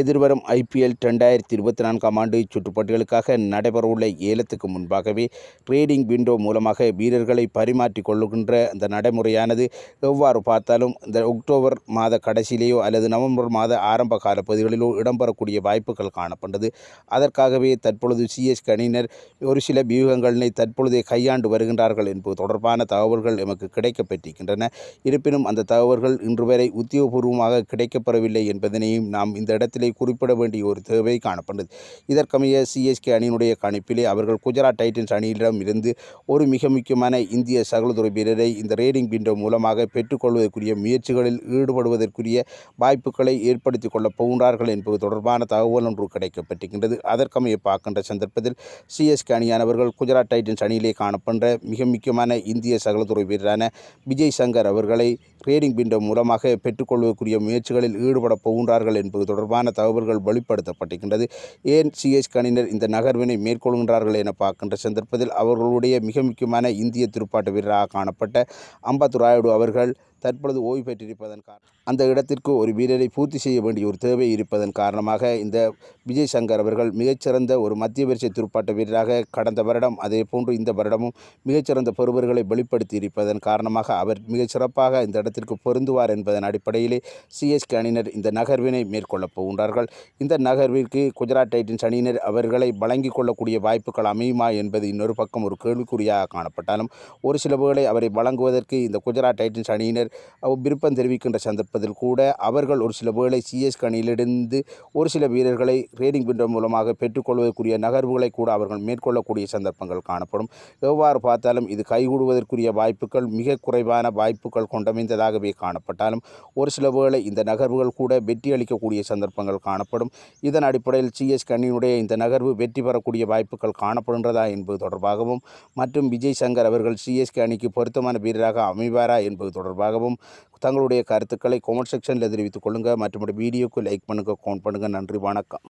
எதிர்வரும் ஐபிஎல் ரெண்டாயிரத்தி இருபத்தி நான்காம் ஆண்டு சுற்றுப்போட்டிகளுக்காக நடைபெறவுள்ள ஏலத்துக்கு முன்பாகவே ட்ரேடிங் விண்டோ மூலமாக வீரர்களை பரிமாற்றிக் கொள்ளுகின்ற அந்த நடைமுறையானது எவ்வாறு பார்த்தாலும் இந்த அக்டோபர் மாத கடைசியிலேயோ அல்லது நவம்பர் மாத ஆரம்ப கால பகுதிகளிலோ இடம்பெறக்கூடிய வாய்ப்புகள் காணப்பட்டது அதற்காகவே தற்பொழுது சிஎஸ் கணினர் ஒரு சில வியூகங்களினை தற்பொழுதே கையாண்டு வருகின்றார்கள் என்பது தொடர்பான தகவல்கள் எமக்கு கிடைக்கப்பட்டிருக்கின்றன இருப்பினும் அந்த தகவல்கள் இன்று வரை உத்தியோகபூர்வமாக கிடைக்கப்பெறவில்லை என்பதனையும் நாம் இந்த இடத்தில் இடத்திலே குறிப்பிட வேண்டிய ஒரு தேவை காணப்பட்டது இதற்கமைய சிஎஸ்கே அணியினுடைய கணிப்பிலே அவர்கள் குஜராத் டைட்டன்ஸ் அணியிடம் இருந்து ஒரு மிக முக்கியமான இந்திய சகலதுறை வீரரை இந்த ரேடிங் விண்டோ மூலமாக பெற்றுக்கொள்வதற்குரிய முயற்சிகளில் ஈடுபடுவதற்குரிய வாய்ப்புகளை ஏற்படுத்தி கொள்ளப் போகின்றார்கள் என்பது தொடர்பான தகவல் ஒன்று கிடைக்கப்பட்டிருக்கின்றது அதற்கமைய பார்க்கின்ற சந்தர்ப்பத்தில் சிஎஸ்கே அணியானவர்கள் குஜராத் டைட்டன்ஸ் அணியிலே காணப்பட்ட மிக முக்கியமான இந்திய சகலதுறை வீரரான விஜய் சங்கர் அவர்களை ரேடிங் விண்டோ மூலமாக பெற்றுக்கொள்வதற்குரிய முயற்சிகளில் ஈடுபடப் போகின்றார்கள் என்பது தொடர்பான தொடர்பான தகவல்கள் வெளிப்படுத்தப்பட்டிருக்கின்றது ஏன் சிஎஸ் கணினர் இந்த நகர்வினை மேற்கொள்கின்றார்கள் என பார்க்கின்ற சந்தர்ப்பத்தில் அவர்களுடைய மிக முக்கியமான இந்திய துருப்பாட்டு வீரராக காணப்பட்ட ராயுடு அவர்கள் தற்பொழுது ஓய்வு பெற்றிருப்பதன் காரணம் அந்த இடத்திற்கு ஒரு வீரரை பூர்த்தி செய்ய வேண்டிய ஒரு தேவை இருப்பதன் காரணமாக இந்த விஜய் சங்கர் அவர்கள் மிகச்சிறந்த ஒரு மத்திய வரிசை துடுப்பாட்ட வீரராக கடந்த வருடம் அதே போன்று இந்த வருடமும் மிகச்சிறந்த பெறுவர்களை வெளிப்படுத்தி இருப்பதன் காரணமாக அவர் மிகச்சிறப்பாக இந்த இடத்திற்கு பொருந்துவார் என்பதன் அடிப்படையிலே சிஎஸ்கே அணியினர் இந்த நகர்வினை மேற்கொள்ளப் போகின்றார்கள் இந்த நகர்விற்கு குஜராத் டைட்டன்ஸ் அணியினர் அவர்களை வழங்கிக் கொள்ளக்கூடிய வாய்ப்புகள் அமையுமா என்பது இன்னொரு பக்கம் ஒரு கேள்விக்குறியாக காணப்பட்டாலும் ஒரு சில வேளை அவரை வழங்குவதற்கு இந்த குஜராத் டைட்டன்ஸ் அணியினர் அமைச்சர் விருப்பம் தெரிவிக்கின்ற சந்தர்ப்பத்தில் கூட அவர்கள் ஒரு சில வேளை சிஎஸ் கணியிலிருந்து ஒரு சில வீரர்களை ரேடிங் விண்டோ மூலமாக பெற்றுக்கொள்வதற்குரிய நகர்வுகளை கூட அவர்கள் மேற்கொள்ளக்கூடிய சந்தர்ப்பங்கள் காணப்படும் எவ்வாறு பார்த்தாலும் இது கைகூடுவதற்குரிய வாய்ப்புகள் மிக குறைவான வாய்ப்புகள் கொண்டமைந்ததாகவே காணப்பட்டாலும் ஒரு சில வேளை இந்த நகர்வுகள் கூட வெற்றி அளிக்கக்கூடிய சந்தர்ப்பங்கள் காணப்படும் இதன் அடிப்படையில் சிஎஸ் கண்ணியினுடைய இந்த நகர்வு வெற்றி பெறக்கூடிய வாய்ப்புகள் காணப்படுகின்றதா என்பது தொடர்பாகவும் மற்றும் விஜய் சங்கர் அவர்கள் சிஎஸ்கே அணிக்கு பொருத்தமான வீரராக அமைவாரா என்பது தொடர்பாக தொடர்பாகவும் தங்களுடைய கருத்துக்களை கமெண்ட் செக்ஷனில் தெரிவித்துக் கொள்ளுங்கள் மற்றும் வீடியோக்கு லைக் பண்ணுங்கள் கவுண்ட் பண்ணுங்கள் நன்றி வணக்கம்